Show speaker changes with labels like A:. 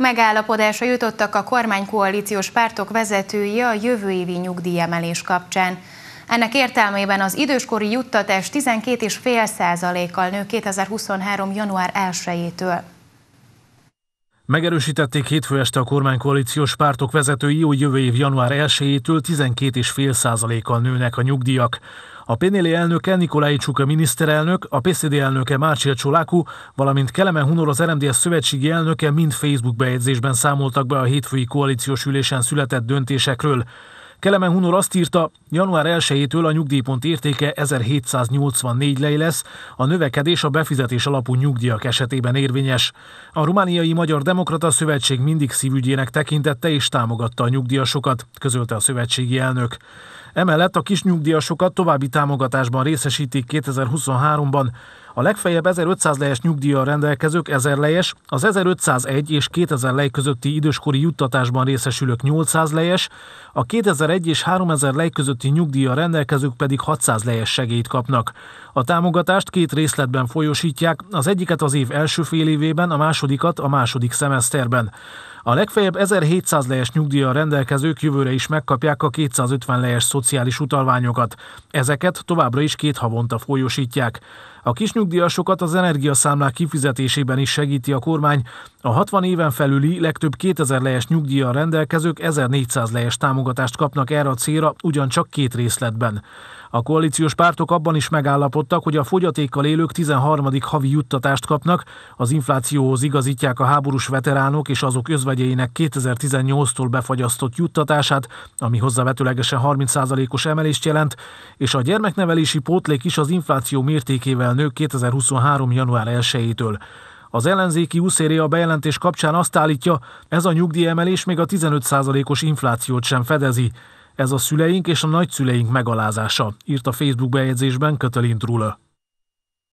A: Megállapodásra jutottak a kormánykoalíciós pártok vezetői a jövő évi nyugdíjemelés kapcsán. Ennek értelmében az időskori juttatás 12,5%-kal nő 2023. január 1-től.
B: Megerősítették hétfő este a kormánykoalíciós pártok vezetői, hogy jövő év január 1-től 12,5%-kal nőnek a nyugdíjak. A Pénéli elnöke Nikolai Csuka miniszterelnök, a PCD elnöke Márcsia Csolákú, valamint Kelemen Hunor az RMDS szövetségi elnöke mind Facebook bejegyzésben számoltak be a hétfői koalíciós ülésen született döntésekről. Kelemen Hunor azt írta, január 1-től a nyugdíjpont értéke 1784 lei lesz, a növekedés a befizetés alapú nyugdíjak esetében érvényes. A Romániai Magyar Demokrata Szövetség mindig szívügyének tekintette és támogatta a nyugdíjasokat, közölte a szövetségi elnök. Emellett a kisnyugdíjasokat további támogatásban részesítik 2023-ban. A legfeljebb 1500 lejes nyugdíjjal rendelkezők 1000 lejes, az 1501 és 2000 lej közötti időskori juttatásban részesülők 800 lejes, a 2001 és 3000 lej közötti nyugdíjjal rendelkezők pedig 600 lejes segélyt kapnak. A támogatást két részletben folyosítják, az egyiket az év első fél évében, a másodikat a második szemeszterben. A legfeljebb 1700 lejes nyugdíja rendelkezők jövőre is megkapják a 250 lejes szociális utalványokat. Ezeket továbbra is két havonta folyosítják. A kisnyugdíjasokat az energiaszámlák kifizetésében is segíti a kormány. A 60 éven felüli legtöbb 2000 lejes nyugdíjjal rendelkezők 1400 lejes támogatást kapnak erre a célra, ugyancsak két részletben. A koalíciós pártok abban is megállapodtak, hogy a fogyatékkal élők 13. havi juttatást kapnak, az inflációhoz igazítják a háborús veteránok és azok özvegyeinek 2018-tól befagyasztott juttatását, ami hozzávetőlegesen 30%-os emelést jelent, és a gyermeknevelési pótlék is az infláció mértékével nők 2023. január 1-től. Az ellenzéki úszéré a bejelentés kapcsán azt állítja, ez a nyugdíjemelés még a 15%-os inflációt sem fedezi. Ez a szüleink és a nagyszüleink megalázása, írt a Facebook bejegyzésben Kötelint Rula.